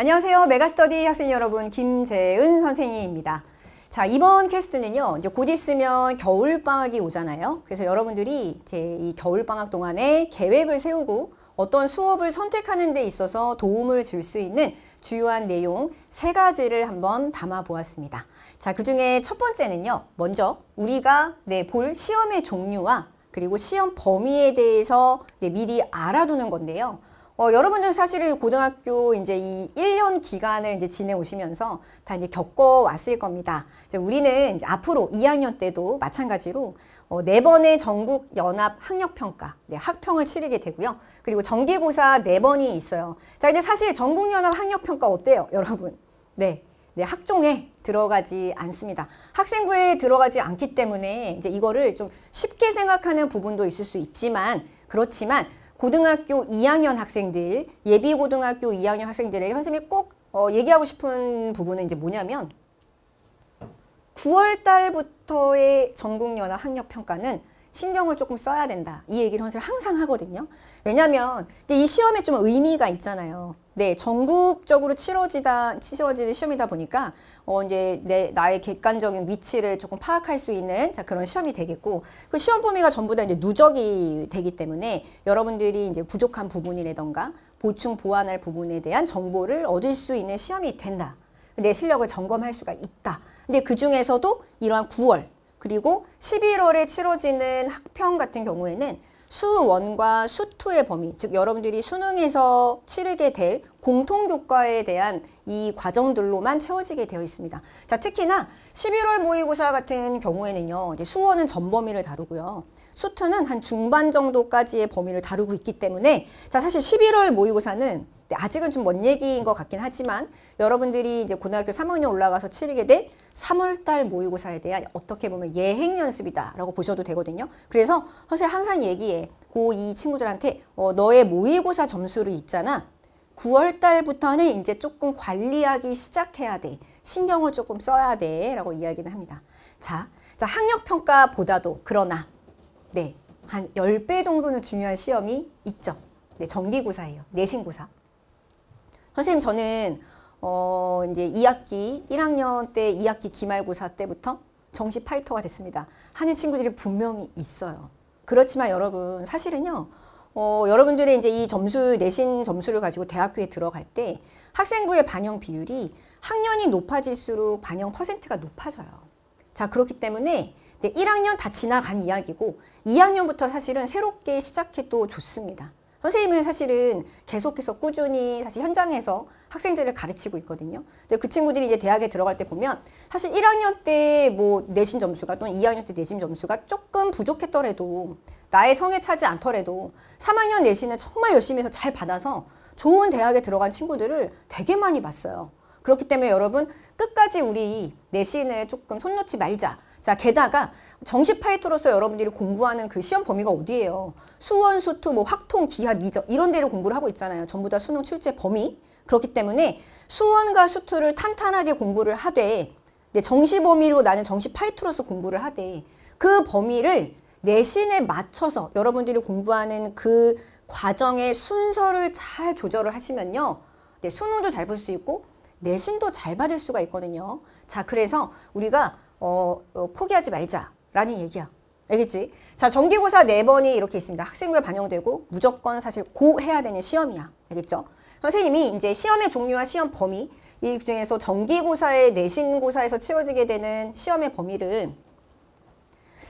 안녕하세요. 메가스터디 학생 여러분 김재은 선생님입니다. 자 이번 캐스트는요 이제 곧 있으면 겨울방학이 오잖아요 그래서 여러분들이 제이 겨울방학 동안에 계획을 세우고 어떤 수업을 선택하는 데 있어서 도움을 줄 수 있는 주요한 내용 세 가지를 한번 담아 보았습니다 자 그중에 첫 번째는요 먼저 우리가 네, 볼 시험의 종류와 그리고 시험 범위에 대해서 네, 미리 알아두는 건데요 어, 여러분들 사실은 고등학교 이제 이 1년 기간을 이제 지내오시면서 다 이제 겪어왔을 겁니다. 이제 우리는 이제 앞으로 2학년 때도 마찬가지로 어, 네 번의 전국 연합 학력 평가, 네, 학평을 치르게 되고요. 그리고 정기고사 네 번이 있어요. 자, 이제 사실 전국 연합 학력 평가 어때요, 여러분? 네, 네, 학종에 들어가지 않습니다. 학생부에 들어가지 않기 때문에 이제 이거를 좀 쉽게 생각하는 부분도 있을 수 있지만 그렇지만 고등학교 2학년 학생들, 예비 고등학교 2학년 학생들에게 선생님이 꼭 어, 얘기하고 싶은 부분은 이제 뭐냐면 9월 달부터의 전국연합 학력평가는 신경을 조금 써야 된다. 이 얘기를 선생님 항상 하거든요. 왜냐하면 이 시험에 좀 의미가 있잖아요. 네, 전국적으로 치러지다 치러지는 시험이다 보니까 어 이제 내 나의 객관적인 위치를 조금 파악할 수 있는 자 그런 시험이 되겠고 그 시험 범위가 전부 다 이제 누적이 되기 때문에 여러분들이 이제 부족한 부분이라던가 보충 보완할 부분에 대한 정보를 얻을 수 있는 시험이 된다. 내 실력을 점검할 수가 있다. 근데 그 중에서도 이러한 9월 그리고 11월에 치러지는 학평 같은 경우에는 수원과 수투의 범위, 즉 여러분들이 수능에서 치르게 될 공통 교과에 대한 이 과정들로만 채워지게 되어 있습니다. 자, 특히나 11월 모의고사 같은 경우에는요. 이제 수원은전 범위를 다루고요. 수트는 한 중반 정도까지의 범위를 다루고 있기 때문에 자, 사실 11월 모의고사는 아직은 좀 먼 얘기인 것 같긴 하지만 여러분들이 이제 고등학교 3학년 올라가서 치르게 된 3월달 모의고사에 대한 어떻게 보면 예행 연습이다라고 보셔도 되거든요. 그래서 사실 항상 얘기해. 고 이 친구들한테 어, 너의 모의고사 점수를 있잖아. 9월 달부터는 이제 조금 관리하기 시작해야 돼. 신경을 조금 써야 돼. 라고 이야기는 합니다. 자, 자 학력평가보다도 그러나 네, 한 10배 정도는 중요한 시험이 있죠. 네, 정기고사예요. 내신고사. 선생님 저는 어 이제 2학기 1학년 때 2학기 기말고사 때부터 정시 파이터가 됐습니다. 하는 친구들이 분명히 있어요. 그렇지만 여러분 사실은요. 어, 여러분들의 이제 이 점수 내신 점수를 가지고 대학교에 들어갈 때 학생부의 반영 비율이 학년이 높아질수록 반영 퍼센트가 높아져요. 자 그렇기 때문에 네, 1학년 다 지나간 이야기고 2학년부터 사실은 새롭게 시작해도 좋습니다. 선생님은 사실은 계속해서 꾸준히 사실 현장에서 학생들을 가르치고 있거든요. 근데 그 친구들이 이제 대학에 들어갈 때 보면 사실 1학년 때 뭐 내신 점수가 또는 2학년 때 내신 점수가 조금 부족했더라도 나의 성에 차지 않더라도 3학년 내신은 정말 열심히 해서 잘 받아서 좋은 대학에 들어간 친구들을 되게 많이 봤어요. 그렇기 때문에 여러분 끝까지 우리 내신을 조금 손 놓지 말자. 자, 게다가 정시 파이터로서 여러분들이 공부하는 그 시험 범위가 어디예요? 수원, 수투, 뭐 확통, 기하, 미적 이런 데로 공부를 하고 있잖아요. 전부 다 수능 출제 범위. 그렇기 때문에 수원과 수투를 탄탄하게 공부를 하되 내 정시 범위로 나는 정시 파이터로서 공부를 하되 그 범위를 내신에 맞춰서 여러분들이 공부하는 그 과정의 순서를 잘 조절을 하시면요. 네, 수능도 잘 볼 수 있고 내신도 잘 받을 수가 있거든요. 자, 그래서 우리가 어, 어, 포기하지 말자라는 얘기야. 알겠지? 자, 정기고사 4번이 이렇게 있습니다. 학생부에 반영되고 무조건 사실 고해야 되는 시험이야. 알겠죠? 선생님이 이제 시험의 종류와 시험 범위 이 중에서 정기고사의 내신고사에서 치러지게 되는 시험의 범위를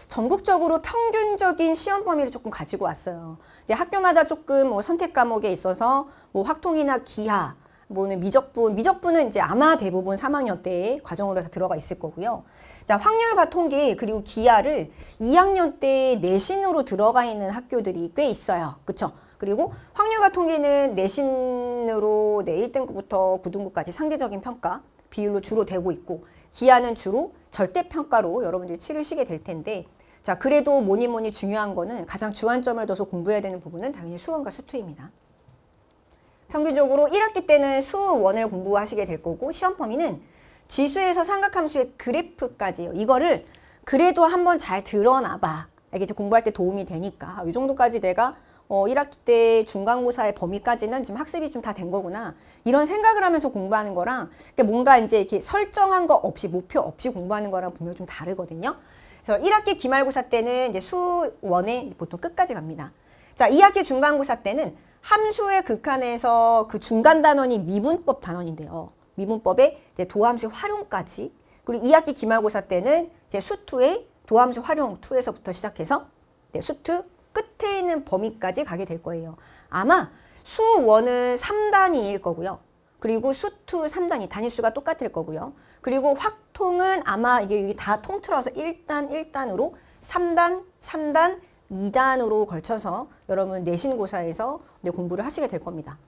전국적으로 평균적인 시험 범위를 조금 가지고 왔어요. 근데 학교마다 조금 뭐 선택 과목에 있어서 뭐확통이나 기하 뭐는 미적분, 미적분은 이제 아마 대부분 3학년 때의 과정으로 다 들어가 있을 거고요. 자, 확률과 통계 그리고 기아를 2학년 때 내신으로 들어가 있는 학교들이 꽤 있어요. 그렇죠? 그리고 확률과 통계는 내신으로 내 1등급부터 9등급까지 상대적인 평가 비율로 주로 되고 있고 기아는 주로 절대평가로 여러분들이 치르시게 될 텐데 자 그래도 뭐니 뭐니 중요한 거는 가장 주안점을 둬서 공부해야 되는 부분은 당연히 수원과 수투입니다. 평균적으로 1학기 때는 수원을 공부하시게 될 거고 시험 범위는 지수에서 삼각함수의 그래프까지요. 이거를 그래도 한번 잘 들어놔봐. 이게 이제 공부할 때 도움이 되니까 이 정도까지 내가 어, 1학기 때 중간고사의 범위까지는 지금 학습이 좀 다 된 거구나. 이런 생각을 하면서 공부하는 거랑 그러니까 뭔가 이제 이렇게 설정한 거 없이 목표 없이 공부하는 거랑 분명히 좀 다르거든요. 그래서 1학기 기말고사 때는 이제 수원에 보통 끝까지 갑니다. 자, 2학기 중간고사 때는 함수의 극한에서 그 중간 단원이 미분법 단원인데요. 미분법의 이제 도함수 활용까지 그리고 2학기 기말고사 때는 이제 수투의 도함수 활용 2에서부터 시작해서 네, 수투 끝에 있는 범위까지 가게 될 거예요. 아마 수원은 3단위일 거고요. 그리고 수투 3단위 단위수가 똑같을 거고요. 그리고 확통은 아마 이게 다 통틀어서 1단 1단으로 3단 3단 2단으로 걸쳐서 여러분 내신고사에서 내 공부를 하시게 될 겁니다.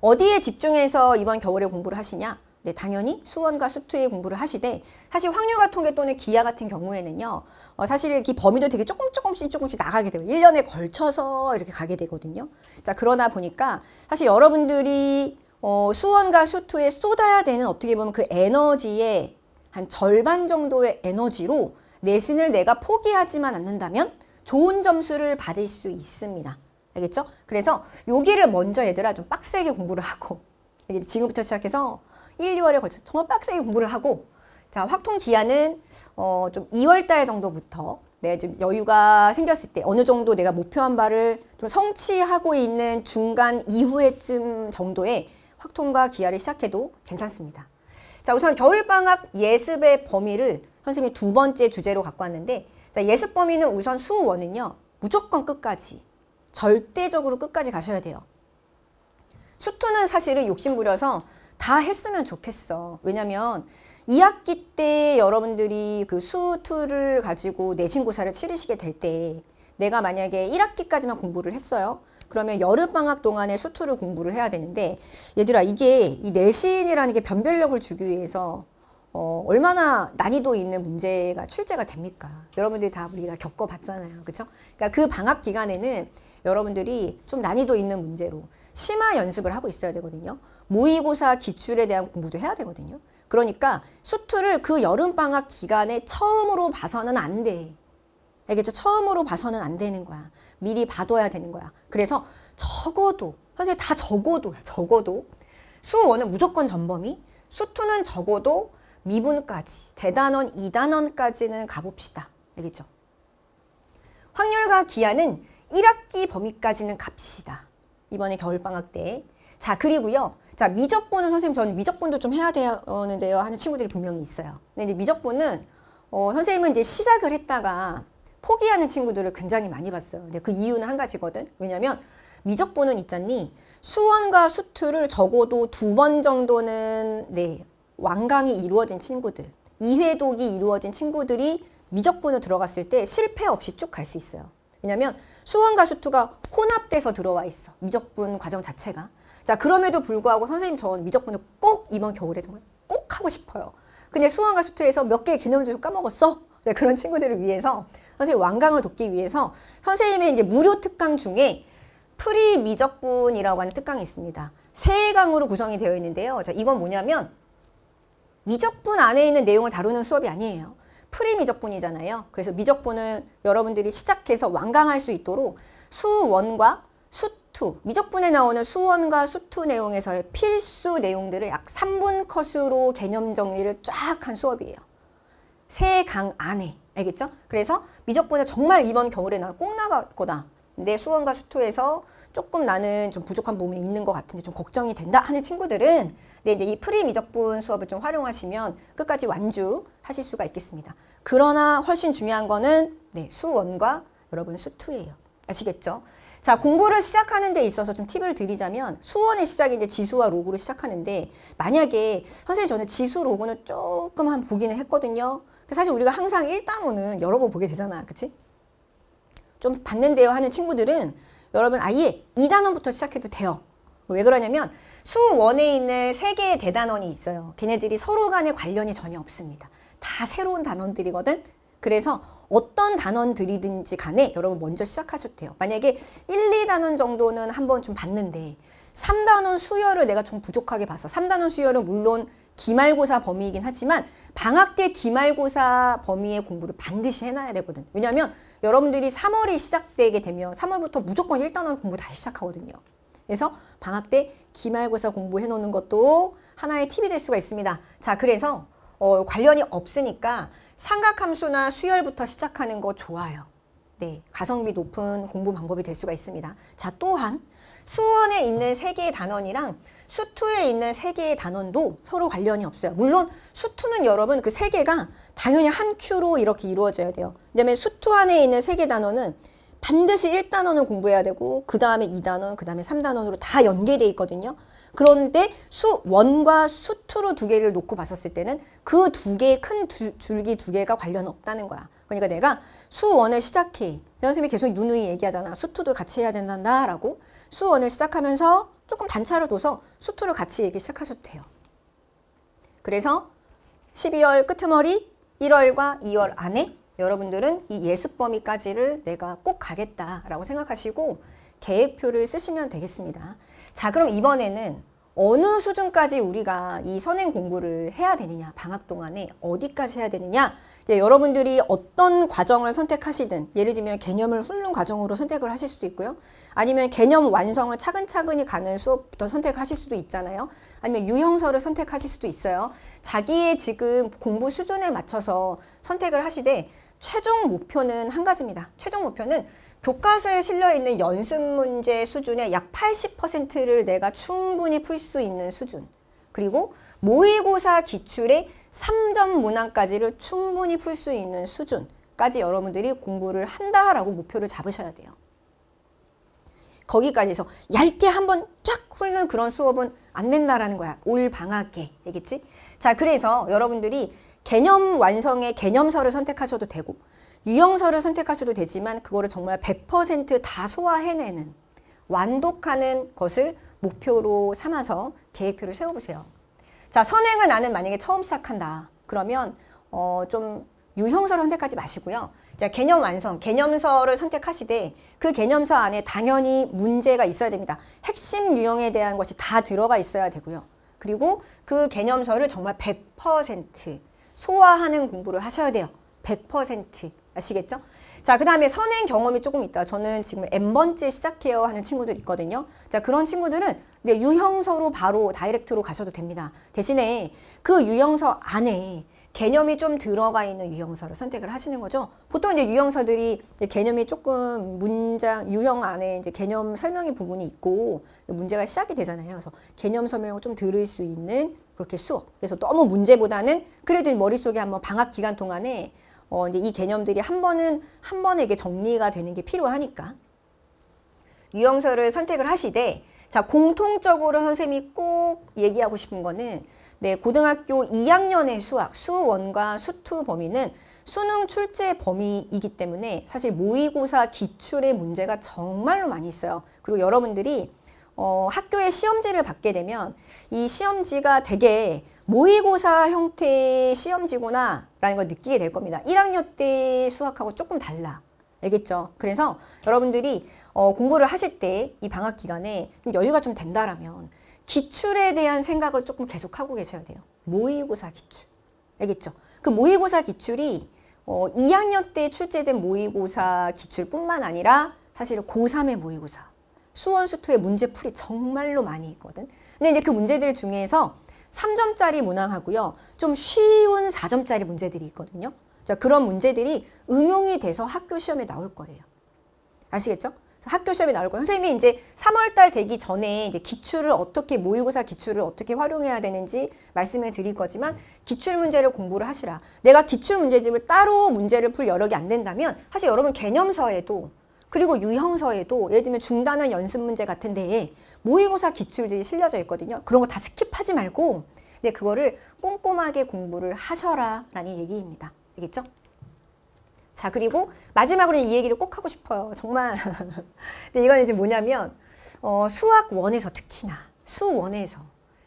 어디에 집중해서 이번 겨울에 공부를 하시냐? 네, 당연히 수원과 수트에 공부를 하시되 사실 확률과 통계 또는 기하 같은 경우에는요. 어, 사실 이 범위도 되게 조금 조금씩 조금씩 나가게 되고 1년에 걸쳐서 이렇게 가게 되거든요. 자, 그러나 보니까 사실 여러분들이 어, 수원과 수투에 쏟아야 되는 어떻게 보면 그 에너지의 한 절반 정도의 에너지로 내신을 내가 포기하지만 않는다면 좋은 점수를 받을 수 있습니다. 알겠죠? 그래서 여기를 먼저 얘들아 좀 빡세게 공부를 하고 지금부터 시작해서 1, 2월에 걸쳐 정말 빡세게 공부를 하고 자 확통 기한은 어, 좀 2월달 정도부터 내가 좀 여유가 생겼을 때 어느 정도 내가 목표한 바를 좀 성취하고 있는 중간 이후에쯤 정도에 확통과 기아를 시작해도 괜찮습니다. 자 우선 겨울방학 예습의 범위를 선생님이 두 번째 주제로 갖고 왔는데 자, 예습 범위는 우선 수원은요. 무조건 끝까지. 절대적으로 끝까지 가셔야 돼요. 수투는 사실은 욕심부려서 다 했으면 좋겠어. 왜냐면 2학기 때 여러분들이 그 수투를 가지고 내신고사를 치르시게 될 때 내가 만약에 1학기까지만 공부를 했어요. 그러면 여름방학 동안에 수투를 공부를 해야 되는데 얘들아 이게 이 내신이라는 게 변별력을 주기 위해서 어, 얼마나 난이도 있는 문제가 출제가 됩니까? 여러분들이 다 우리가 겪어봤잖아요. 그쵸? 그러니까 그 방학 기간에는 여러분들이 좀 난이도 있는 문제로 심화 연습을 하고 있어야 되거든요. 모의고사 기출에 대한 공부도 해야 되거든요. 그러니까 수투를 그 여름방학 기간에 처음으로 봐서는 안 돼. 알겠죠? 예, 처음으로 봐서는 안 되는 거야. 미리 봐둬야 되는 거야. 그래서 적어도, 사실 다 적어도, 적어도 수원은 무조건 전범위, 수투는 적어도 미분까지 대단원, 이단원까지는 가봅시다. 알겠죠? 확률과 기한은 1학기 범위까지는 갑시다. 이번에 겨울방학 때. 자 그리고요. 자 미적분은 선생님 저는 미적분도 좀 해야 되는데요 하는 친구들이 분명히 있어요. 근데 미적분은 어, 선생님은 이제 시작을 했다가 포기하는 친구들을 굉장히 많이 봤어요. 근데 그 이유는 한 가지거든. 왜냐면 미적분은 있잖니 수원과 수투를 적어도 두 번 정도는 네 완강이 이루어진 친구들, 이회독이 이루어진 친구들이 미적분으로 들어갔을 때 실패 없이 쭉 갈 수 있어요. 왜냐면 수원가수투가 혼합돼서 들어와 있어. 미적분 과정 자체가. 자 그럼에도 불구하고 선생님 전 미적분을 꼭 이번 겨울에 정말 꼭 하고 싶어요. 근데 수원가수투에서 몇 개의 개념을 좀 까먹었어. 네, 그런 친구들을 위해서 선생님 완강을 돕기 위해서 선생님의 이제 무료 특강 중에 프리 미적분이라고 하는 특강이 있습니다. 세 강으로 구성이 되어 있는데요. 자, 이건 뭐냐면 미적분 안에 있는 내용을 다루는 수업이 아니에요. 프리미적분이잖아요. 그래서 미적분은 여러분들이 시작해서 완강할 수 있도록 수원과 수투, 미적분에 나오는 수원과 수투 내용에서의 필수 내용들을 약 3분 컷으로 개념 정리를 쫙 한 수업이에요. 세강 안에. 알겠죠? 그래서 미적분은 정말 이번 겨울에 나꼭 나갈 거다. 내 수원과 수투에서 조금 나는 좀 부족한 부분이 있는 것 같은데 좀 걱정이 된다 하는 친구들은 근데 이제 이 프리 미적분 수업을 좀 활용하시면 끝까지 완주하실 수가 있겠습니다. 그러나 훨씬 중요한 거는 네, 수원과 여러분 수투예요. 아시겠죠? 자, 공부를 시작하는 데 있어서 좀 팁을 드리자면 수원의 시작이 이 지수와 로그로 시작하는데 만약에 선생님 저는 지수 로그는 조금 한 보기는 했거든요. 사실 우리가 항상 1단원은 여러 번 보게 되잖아. 그치? 좀 봤는데요 하는 친구들은 여러분 아예 2단원부터 시작해도 돼요. 왜 그러냐면 수원에 있는 세 개의 대단원이 있어요. 걔네들이 서로 간에 관련이 전혀 없습니다. 다 새로운 단원들이거든. 그래서 어떤 단원들이든지 간에 여러분 먼저 시작하셔도 돼요. 만약에 1, 2단원 정도는 한번 좀 봤는데 3단원 수열을 내가 좀 부족하게 봤어. 3단원 수열은 물론 기말고사 범위이긴 하지만 방학 때 기말고사 범위의 공부를 반드시 해놔야 되거든. 왜냐하면 여러분들이 3월이 시작되게 되면 3월부터 무조건 1단원 공부 다시 시작하거든요. 그래서 방학 때 기말고사 공부해 놓는 것도 하나의 팁이 될 수가 있습니다. 자, 그래서 어, 관련이 없으니까 삼각함수나 수열부터 시작하는 거 좋아요. 네, 가성비 높은 공부 방법이 될 수가 있습니다. 자, 또한 수원에 있는 세 개의 단원이랑 수투에 있는 세 개의 단원도 서로 관련이 없어요. 물론 수투는 여러분 그 세 개가 당연히 한 큐로 이렇게 이루어져야 돼요. 왜냐면 수투 안에 있는 세개 단원은 반드시 1단원을 공부해야 되고 그 다음에 2단원, 그 다음에 3단원으로 다 연계돼 있거든요. 그런데 수원과 수투로 두 개를 놓고 봤었을 때는 그 두 개의 큰 두, 줄기 두 개가 관련 없다는 거야. 그러니까 내가 수원을 시작해. 선생님이 계속 누누이 얘기하잖아. 수투도 같이 해야 된다 라고. 수원을 시작하면서 조금 단차로 둬서 수투를 같이 얘기 시작하셔도 돼요. 그래서 12월 끄트머리 1월과 2월 안에 여러분들은 이 예습 범위까지를 내가 꼭 가겠다라고 생각하시고 계획표를 쓰시면 되겠습니다. 자 그럼 이번에는 어느 수준까지 우리가 이 선행 공부를 해야 되느냐 방학 동안에 어디까지 해야 되느냐 여러분들이 어떤 과정을 선택하시든 예를 들면 개념을 훑는 과정으로 선택을 하실 수도 있고요 아니면 개념 완성을 차근차근히 가는 수업부터 선택하실 수도 있잖아요 아니면 유형서를 선택하실 수도 있어요 자기의 지금 공부 수준에 맞춰서 선택을 하시되 최종 목표는 한 가지입니다. 최종 목표는 교과서에 실려있는 연습 문제 수준의 약 80%를 내가 충분히 풀 수 있는 수준 그리고 모의고사 기출의 3점 문항까지를 충분히 풀 수 있는 수준까지 여러분들이 공부를 한다라고 목표를 잡으셔야 돼요. 거기까지 해서 얇게 한번 쫙 훑는 그런 수업은 안 된다라는 거야. 올 방학 에알겠지 자, 그래서 여러분들이 개념 완성의 개념서를 선택하셔도 되고 유형서를 선택하셔도 되지만 그거를 정말 100%다 소화해내는 완독하는 것을 목표로 삼아서 계획표를 세워보세요. 자, 선행을 나는 만약에 처음 시작한다. 그러면 어, 좀 유형서를 선택하지 마시고요. 자, 개념 완성, 개념서를 선택하시되 그 개념서 안에 당연히 문제가 있어야 됩니다. 핵심 유형에 대한 것이 다 들어가 있어야 되고요. 그리고 그 개념서를 정말 100% 소화하는 공부를 하셔야 돼요. 100% 아시겠죠? 자, 그 다음에 선행 경험이 조금 있다. 저는 지금 N번째 시작해요 하는 친구들 있거든요. 자, 그런 친구들은 네, 유형서로 바로 다이렉트로 가셔도 됩니다. 대신에 그 유형서 안에 개념이 좀 들어가 있는 유형서를 선택을 하시는 거죠. 보통 이제 유형서들이 이제 개념이 조금 문장 유형 안에 이제 개념 설명의 부분이 있고 문제가 시작이 되잖아요. 그래서 개념 설명을 좀 들을 수 있는 그렇게 수업. 그래서 너무 문제보다는 그래도 머릿속에 한번 방학 기간 동안에 어 이제 이 개념들이 한 번은 한 번에 게 정리가 되는 게 필요하니까 유형서를 선택을 하시되 자 공통적으로 선생님이 꼭 얘기하고 싶은 거는 네, 고등학교 2학년의 수학, 수원과 수투 범위는 수능 출제 범위이기 때문에 사실 모의고사 기출의 문제가 정말로 많이 있어요. 그리고 여러분들이 어, 학교의 시험지를 받게 되면 이 시험지가 되게 모의고사 형태의 시험지구나 라는 걸 느끼게 될 겁니다. 1학년 때 수학하고 조금 달라. 알겠죠? 그래서 여러분들이 어, 공부를 하실 때 이 방학 기간에 좀 여유가 좀 된다라면 기출에 대한 생각을 조금 계속 하고 계셔야 돼요. 모의고사 기출. 알겠죠? 그 모의고사 기출이 어, 2학년 때 출제된 모의고사 기출뿐만 아니라 사실 고3의 모의고사, 수원수투의 문제풀이 정말로 많이 있거든. 근데 이제 그 문제들 중에서 3점짜리 문항하고요. 좀 쉬운 4점짜리 문제들이 있거든요. 자, 그런 문제들이 응용이 돼서 학교 시험에 나올 거예요. 아시겠죠? 학교 시험이 나올 거예요. 선생님이 이제 3월달 되기 전에 이제 기출을 어떻게 모의고사 기출을 어떻게 활용해야 되는지 말씀해 드릴 거지만 기출 문제를 공부를 하시라. 내가 기출 문제집을 따로 문제를 풀 여력이 안 된다면 사실 여러분 개념서에도 그리고 유형서에도 예를 들면 중단원 연습 문제 같은 데에 모의고사 기출들이 실려져 있거든요. 그런 거 다 스킵하지 말고 근데 네, 그거를 꼼꼼하게 공부를 하셔라 라는 얘기입니다. 알겠죠? 자 그리고 마지막으로 이 얘기를 꼭 하고 싶어요. 정말 근데 이건 이제 뭐냐면 어, 수학원에서 특히나 수원에서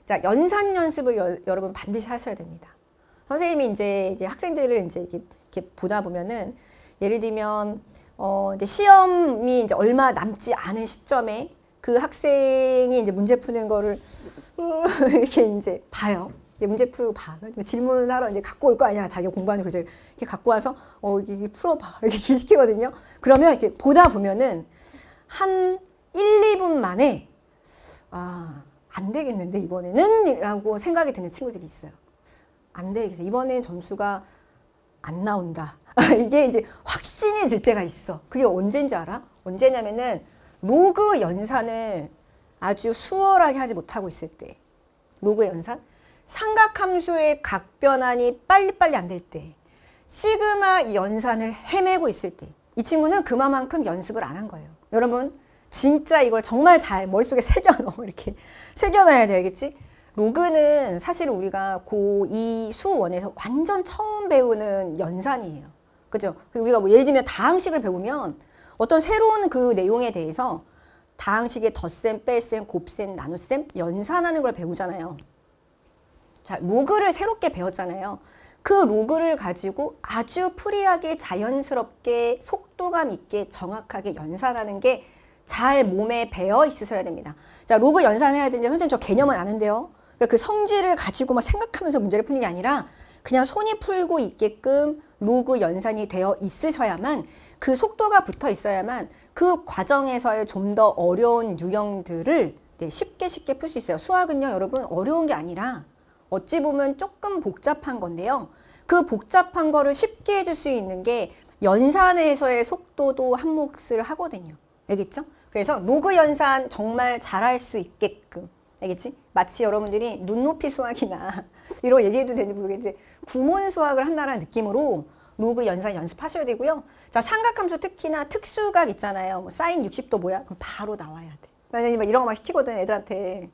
자 연산 연습을 여, 여러분 반드시 하셔야 됩니다. 선생님이 이제, 이제 학생들을 이제 이렇게, 이렇게, 보다 보면은 예를 들면 어, 이제 시험이 이제 얼마 남지 않은 시점에 그 학생이 이제 문제 푸는 거를 이렇게 이제 봐요. 문제 풀고봐 뭐 질문하러 이제 갖고 올 거 아니야. 자기가 공부하는 교재를. 이렇게 갖고 와서, 어, 이게 풀어봐. 이렇게 시키거든요. 그러면 이렇게 보다 보면은 한 1, 2분 만에, 아, 안 되겠는데, 이번에는? 라고 생각이 드는 친구들이 있어요. 안 되겠어. 이번엔 점수가 안 나온다. 이게 이제 확신이 들 때가 있어. 그게 언제인지 알아? 언제냐면은 로그 연산을 아주 수월하게 하지 못하고 있을 때. 로그 연산? 삼각함수의 각변환이 빨리빨리 안 될 때, 시그마 연산을 헤매고 있을 때, 이 친구는 그만큼 연습을 안 한 거예요. 여러분, 진짜 이걸 정말 잘 머릿속에 새겨넣어, 이렇게. 새겨놔야 되겠지? 로그는 사실 우리가 고2 수원에서 완전 처음 배우는 연산이에요. 그죠? 우리가 뭐 예를 들면 다항식을 배우면 어떤 새로운 그 내용에 대해서 다항식의 덧셈, 뺄셈, 곱셈, 나눗셈 연산하는 걸 배우잖아요. 자, 로그를 새롭게 배웠잖아요. 그 로그를 가지고 아주 프리하게 자연스럽게 속도감 있게 정확하게 연산하는 게 잘 몸에 배어 있으셔야 됩니다. 자, 로그 연산해야 되는데 선생님 저 개념은 아는데요. 그러니까 그 성질을 가지고 막 생각하면서 문제를 푸는 게 아니라 그냥 손이 풀고 있게끔 로그 연산이 되어 있으셔야만 그 속도가 붙어 있어야만 그 과정에서의 좀 더 어려운 유형들을 네, 쉽게 쉽게 풀 수 있어요. 수학은요 여러분 어려운 게 아니라 어찌 보면 조금 복잡한 건데요. 그 복잡한 거를 쉽게 해줄 수 있는 게 연산에서의 속도도 한 몫을 하거든요. 알겠죠? 그래서 로그 연산 정말 잘할 수 있게끔 알겠지? 마치 여러분들이 눈높이 수학이나 이런 얘기해도 되는지 모르겠는데 구문 수학을 한다는 느낌으로 로그 연산 연습하셔야 되고요. 자 삼각함수 특히나 특수각 있잖아요. 뭐 사인 60도 뭐야? 그럼 바로 나와야 돼. 나는 이런 거 막 시키거든 애들한테.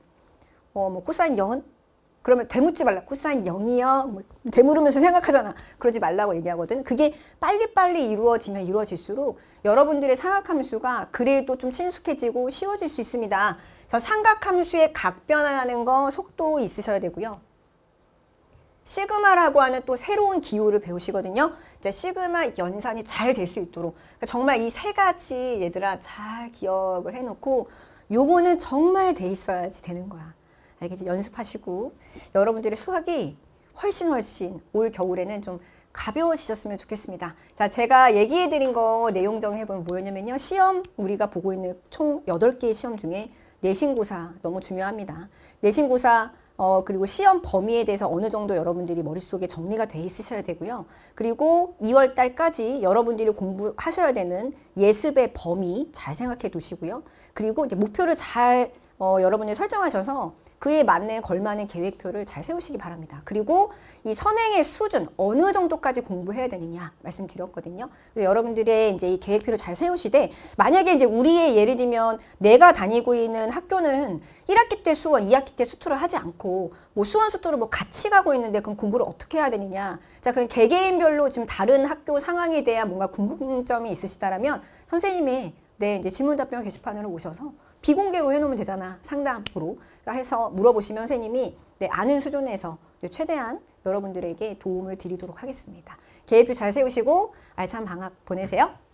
어, 뭐 코사인 0은 그러면 되묻지 말라. 코사인 0이요. 뭐 되물으면서 생각하잖아. 그러지 말라고 얘기하거든. 그게 빨리빨리 이루어지면 이루어질수록 여러분들의 삼각함수가 그래도 좀 친숙해지고 쉬워질 수 있습니다. 그 삼각함수의 각 변화하는 거 속도 있으셔야 되고요. 시그마라고 하는 또 새로운 기호를 배우시거든요. 이제 시그마 연산이 잘 될 수 있도록 그러니까 정말 이 세 가지 얘들아 잘 기억을 해놓고 요거는 정말 돼 있어야지 되는 거야. 알겠지? 연습하시고 여러분들의 수학이 훨씬 훨씬 올 겨울에는 좀 가벼워지셨으면 좋겠습니다. 자, 제가 얘기해 드린 거 내용 정리해보면 뭐였냐면요. 시험 우리가 보고 있는 총 8개의 시험 중에 내신고사 너무 중요합니다. 내신고사 어, 그리고 시험 범위에 대해서 어느 정도 여러분들이 머릿속에 정리가 돼 있으셔야 되고요. 그리고 2월 달까지 여러분들이 공부하셔야 되는 예습의 범위 잘 생각해 두시고요. 그리고 이제 목표를 잘 어, 여러분이 설정하셔서 그에 맞는 걸맞는 계획표를 잘 세우시기 바랍니다. 그리고 이 선행의 수준 어느 정도까지 공부해야 되느냐 말씀드렸거든요. 여러분들의 이제 이 계획표를 잘 세우시되 만약에 이제 우리의 예를 들면 내가 다니고 있는 학교는 1학기 때 수원, 2학기 때 수투를 하지 않고 뭐 수원 수투를 뭐 같이 가고 있는데 그럼 공부를 어떻게 해야 되느냐. 자, 그럼 개개인별로 지금 다른 학교 상황에 대한 뭔가 궁금점이 있으시다면 선생님의 네, 이제 질문 답변 게시판으로 오셔서 비공개로 해놓으면 되잖아. 상담으로. 그러니까 해서 물어보시면 선생님이 네, 아는 수준에서 최대한 여러분들에게 도움을 드리도록 하겠습니다. 계획표 잘 세우시고 알찬 방학 보내세요.